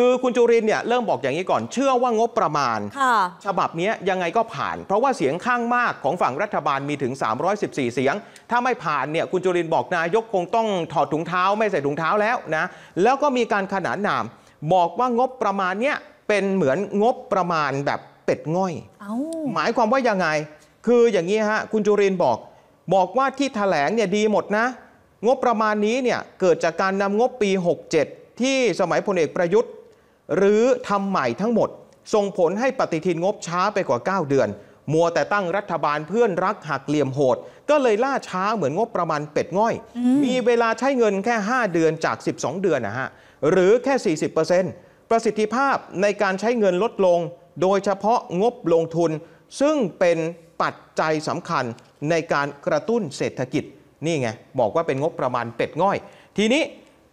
คือคุณจุรินเนี่ยเริ่มบอกอย่างนี้ก่อนเชื่อว่างบประมาณฉบับนี้ยังไงก็ผ่าน เพราะว่าเสียงข้างมากของฝั่งรัฐบาลมีถึง 314 เสียง ถ้าไม่ผ่านเนี่ยคุณจุรินบอกนายกคงต้องถอดถุงเท้าไม่ใส่ถุงเท้าแล้วนะแล้วก็มีการขนานนาม บอกว่างบประมาณเนี่ยเป็นเหมือนงบประมาณแบบเป็ดง่อยอหมายความว่ายังไงคืออย่างนี้ฮะคุณจุรินบอกบอกว่าที่ถแถลงเนี่ยดีหมดนะงบประมาณนี้เนี่ยเกิดจากการนำงบปี 67 ที่สมัยพลเอกประยุทธ์หรือทำใหม่ทั้งหมดส่งผลให้ปฏิทินงบช้าไปกว่า 9 เดือน มัวแต่ตั้งรัฐบาลเพื่อนรักหักเหลี่ยมโหด ก็เลยล่าช้าเหมือนงบประมาณเป็ดง่อย มีเวลาใช้เงินแค่ 5 เดือนจาก 12 เดือนนะฮะหรือแค่ 40%ประสิทธิภาพในการใช้เงินลดลง โดยเฉพาะงบลงทุนซึ่งเป็นปัจจัยสำคัญในการกระตุ้นเศรษฐกิจนี่ไงบอกว่าเป็นงบประมาณเป็ดง่อย ทีนี้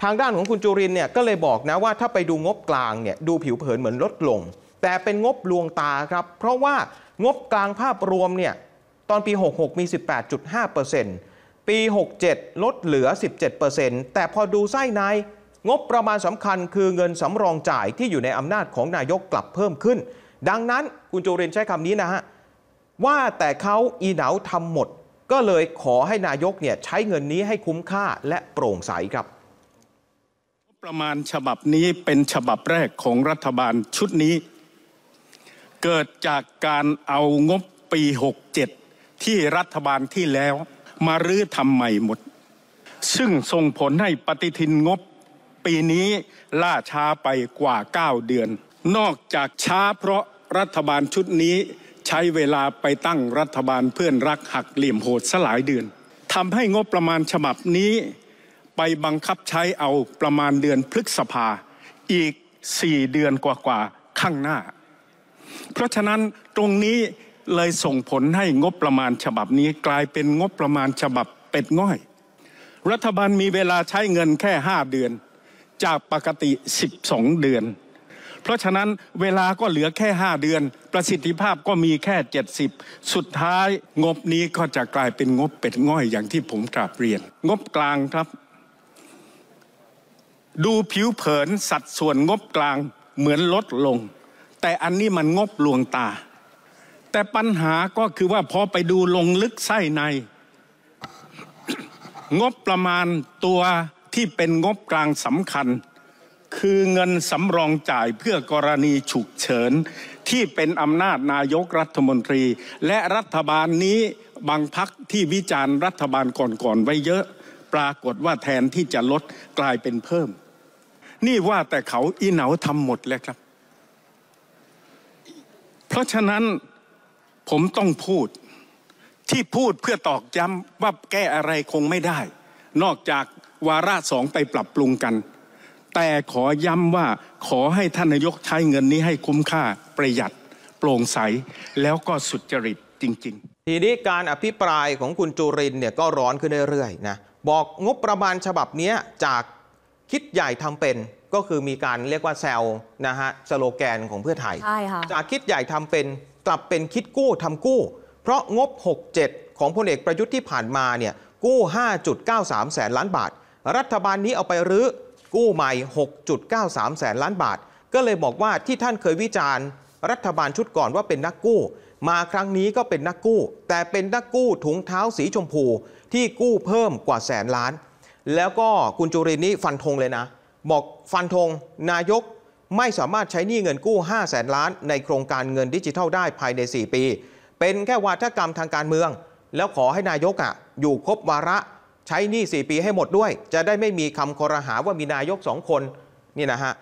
ทางด้านของคุณจุรินเนี่ยก็เลยบอกนะ ว่าถ้าไปดูงบกลางเนี่ยดูผิวเผินเหมือนลดลง แต่เป็นงบลวงตาครับ เพราะว่างบกลางภาพรวมเนี่ยตอนปี 66 มี 18.5%ปี 67 ลดเหลือ 17%แต่พอดูไส้ใน งบประมาณสำคัญคือเงินสำรองจ่ายที่อยู่ในอำนาจของนายกกลับเพิ่มขึ้น ดังนั้น คุณจูรินใช้คำนี้นะฮะ ว่าแต่เขาอีเหนาทำหมด ก็เลยขอให้นายกเนี่ยใช้เงินนี้ให้คุ้มค่าและโปร่งใสครับประมาณฉบับนี้เป็นฉบับแรกของรัฐบาลชุดนี้ เกิดจากการเอางบปี67ที่รัฐบาลที่แล้วมารื้อทำใหม่หมด ซึ่งส่งผลให้ปฏิทินงบ ปีนี้ล่าช้าไปกว่า9เดือน นอกจากช้าเพราะรัฐบาลชุดนี้ใช้เวลาไปตั้งรัฐบาลเพื่อนรักหักเหลี่ยมโหดสลายเดือนทำให้งบประมาณฉบับนี้ไปบังคับใช้เอาประมาณเดือนพฤษภาอีกสี่เดือนกว่าๆข้างหน้า เพราะฉะนั้นตรงนี้เลยส่งผลให้งบประมาณฉบับนี้กลายเป็นงบประมาณฉบับเป็ดง่อย รัฐบาลมีเวลาใช้เงินแค่5เดือน จากปกติ12เดือน เพราะฉะนั้นเวลาก็เหลือแค่5เดือน ประสิทธิภาพก็มีแค่70สุดท้ายงบนี้ก็จะกลายเป็นงบเป็ดง่อยอย่างที่ผมกราบเรียนงบกลางครับดูผิวเผินสัดส่วนงบกลางเหมือนลดลง แต่อันนี้มันงบลวงตา แต่ปัญหาก็คือว่าพอไปดูลงลึกไส้ใน งบประมาณตัวที่เป็นงบกลางสำคัญ คือเงินสำรองจ่ายเพื่อกรณีฉุกเฉินที่เป็นอำนาจนายกรัฐมนตรี และรัฐบาลนี้บางพักที่วิจารณ์รัฐบาลก่อนๆไว้เยอะปรากฏว่าแทนที่จะลดกลายเป็นเพิ่มนี่ว่าแต่เขาอีเหนาทำหมดแล้วครับ เพราะฉะนั้นผมต้องพูดที่พูดเพื่อตอกย้ำว่าแก้อะไรคงไม่ได้ นอกจากวาระสองไปปรับปรุงกัน แต่ขอย้ำว่าขอให้ท่านนายกใช้เงินนี้ให้คุ้มค่าประหยัดโปร่งใสแล้วก็สุจริตจริง ๆทีนี้การอภิปรายของคุณจุรินเนี่ยก็ร้อนขึ้นเรื่อยๆนะบอกงบประมาณฉบับนี้จากคิดใหญ่ทำเป็นก็คือมีการเรียกว่าแซวนะฮะสโลแกนของเพื่อไทยใช่ค่ะจากคิดใหญ่ทำเป็นกลับเป็นคิดกู้ทำกู้ เพราะงบ 67 ของพลเอกประยุทธ์ที่ผ่านมาเนี่ยกู้ 5.93แสนล้านบาท รัฐบาลนี้เอาไปรื้อกู้ใหม่ 6.93แสนล้านบาท ก็เลยบอกว่าที่ท่านเคยวิจารณ์ รัฐบาลชุดก่อนว่าเป็นนักกู้ มาครั้งนี้ก็เป็นนักกู้แต่เป็นนักกู้ถุงเท้าสีชมพูที่กู้เพิ่มกว่าแสนล้านแล้วก็คุณจุรินนี่ฟันธงเลยนะบอกฟันธง นายกไม่สามารถใช้หนี้เงินกู้ 5 0 0แสนล้าน ในโครงการเงินดิจิทัลได้ภายใน 4 ปี เป็นแค่วาทกรรมทางการเมือง แล้วขอให้นายกอ่ะอยู่ครบวาระใช้หนี้ 4 ปีให้หมดด้วย จะได้ไม่มีคำคอรหาว่ามีนายกสองคนนี่นะฮะ